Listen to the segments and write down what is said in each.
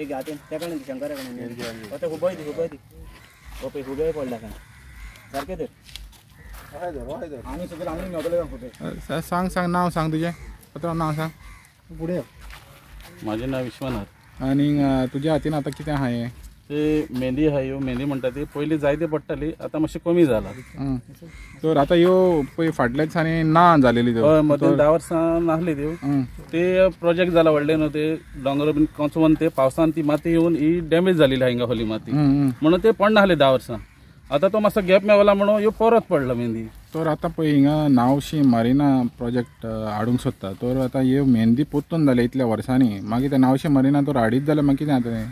ಈಗ ಆತೇನು ತಗೊಂಡು ಶಂಕರ ಮತ್ತೆ ಹುಬ್ಬೈದು ಹುಬ್ಬೈದು ಒಪ್ಪಿ ಹುಬ್ಬೇ ಕೊಡ್ಲಾಕ सारखे ते सांग सांग नाव सांग तुझे पत्र नाव सांग पुढे माझे नाव विश्वनाथ आणि तुझ्या हातीन आता किती आहे ती मेंदी हा ह्यो मेंदी म्हणटा ती पयलीं जायती पडटाली आता मातशी कमी झाला तर आता ह्यो पळय फाटल्या दिसांनी ना झालेली त्यो हय धा वर्सां ते प्रोजेक्ट झाला वडले न ते डोंगर बिन कचवून ते पावसान ती माती येऊन ही डॅमेज जालेली हा हिंगा माती म्हणून ते पडनासले दहा वर्सां आता तो मातसो गॅप मेवला म्हणून यो परत पडला मेहंदी तर आता पण हिंगा नावशी मारिना प्रोजेक्ट हाडूक सोदता तर आता ह्यो मेहंदी पोत्तून झाले इतल्या वर्सांनी मागीर ते नावशी मारिना तर हाडीत जाल्यार मागीर कितें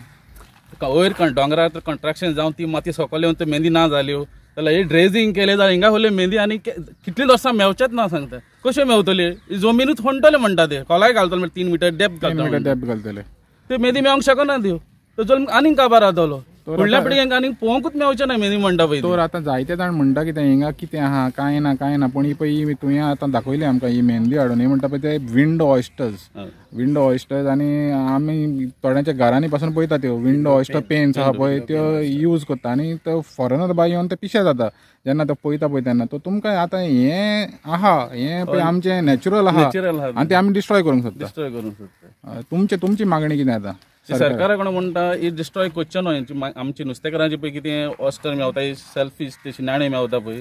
वयर तर कंट्रॅक्शन जावन ती माती सकयल येवन त्यो मेहंदी ना जाल्यो हो. जाल्यार हे ड्रेजींग केले जाल्यार हिंगा खोले मेंदी आनी कितलीं वर्सां मेवचेच ना सांगता कश्यो मेवतली जमीनूच खणटले म्हणटा ते कोलाय घालतले तीन मिटर डेप घालतले डेप घालतले ते मेहंदी मेवंक शकना त्यो हो. तो जमीन आनीक काबार जातलो फुडल्या पिढीक आनीक पोवंकूच मेळचें ना मेनी म्हणटा तर आतां जायते जाण म्हणटा कितें हिंगा कितें आहा कांय ना कांय ना पूण ही पळय तुवें आतां दाखवले आमकां ही मेहंदी हाडून हे म्हणटा पळय ते विंडो ऑयस्टर्स विंडो ऑयस्टर्स आनी आमी थोड्यांच्या घरांनी पासून पळयता त्यो विंडो ऑयस्टर पेन्स आहा पळय त्यो यूज करता आनी तो फॉरेनर बाय येवन ते पिशे जाता जेन्ना तो पळयता पळय तेन्ना तो तुमकां आतां हें आहा हें पळय आमचें नॅचरल आहा आनी तें आमी डिस्ट्रॉय करूंक सोदता तुमचे तुमची मागणी कितें आतां सरकार कोण म्हणटा ही डिस्ट्रॉय करचे न्हय आमची नुस्तेकारांची पळय कितें ऑस्टर मेवता सेल्फीश ते नाणें मेवता पळय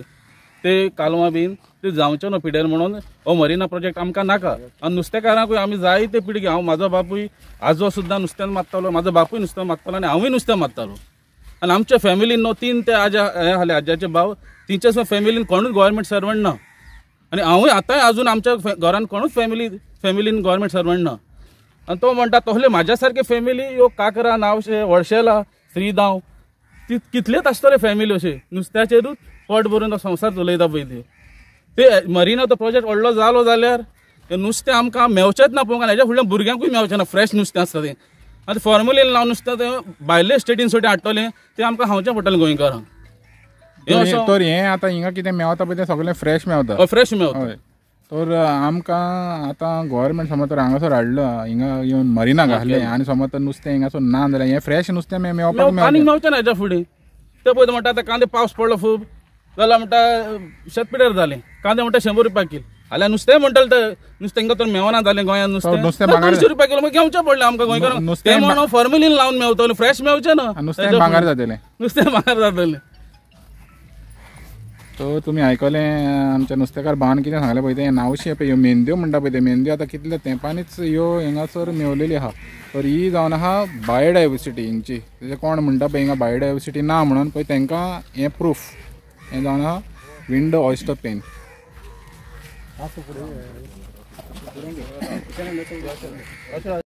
ते कालवां बीन ते जावचें ना पिड्यार म्हणून हो मरिना प्रोजेक्ट आमकां नाका आनी नुस्तेकारांकूय आमी जायते पिडगी हांव म्हाजो बापूय आजो सुद्दां नुस्त्यान मारतालो माझा बापूय नुस्तें मारतालो आनी हांवूय नुस्तें मारतालो आनी आमच्या फॅमिलीन न्हू तीन ते आज हे आसले आज्याचे भाव तिच्या फॅमिलीन कोणूच गोवोरमेंट सर्वंट ना आनी हांवूय आतांय आजून आमच्या घरान कोणूच फॅमिली फॅमिलीन गोवोरमेंट सर्वंट ना आणि तो म्हणटा तसले माझ्या सारखे फॅमिली यो काकरा शे वळशेला श्रीदाव ती कितलेच आसतले फॅमिली अशी नुस्त्याचेरूच पोट भरून संसार उलयता पळय ते ते तो प्रोजेक्ट व्हडलो जालो जाल्यार ते नुस्तें आमकां मेवचेंच ना पळोवंक ह्याच्या फुडल्यान भुरग्यांकूय मेवचें ना फ्रेश नुस्तें आसता तें आतां फॉर्मुलेन लावन नुस्तें तें भायले स्टेटीन सुटी हाडटलें तें आमकां खावचें पडटलें गोंयकारांक तर हें आतां हिंगा कितें मेवता पळय तें सगळें फ्रेश मेवता फ्रेश मेवता तर आमकां आतां गोवोरमेंट समज तर हांगासर हाडलो हिंगा येवन मरिना घातलें आनी समज तर नुस्तें हिंगासर ना जाल्यार हें फ्रेश नुस्तें मेळपाक मेळचें ना हेज्या फुडें ते पळयता म्हणटा आतां कांदे पावस पडलो खूब जाल्यार म्हणटा शेतपिड्यार जालें कांदे म्हणटा शंबर रुपया किल जाल्यार नुस्तें म्हणटलें तर नुस्तें हिंगा तर मेळना जालें गोंयांत नुस्तें नुस्तें दोनशे रुपया किलो मागीर घेवचें पडलें आमकां गोंयकार नुस्तें म्हणून फॉर्मिलीन लावन मेळतलें फ्रेश मेळचें ना नुस्तें भांगार जातलें नुस्तें भांगार जातलें तो तुम्ही ऐकले आमच्या नुस्तेकार बाण किती सांगले पळय तें नावशी पळय ह्यो म्हणता म्हणटा पळय आता कितले आतां यो तेंपानीच ह्यो हिंगासर मेवलेली आहा तर ही जावन आहा बायोडायवर्सिटी हिंची जे कोण म्हणटा पण हिंगा बायोडायवर्सिटी ना म्हणून पळय तांकां हें प्रूफ हे जाऊन आहा विंडो ऑयस्टर पेन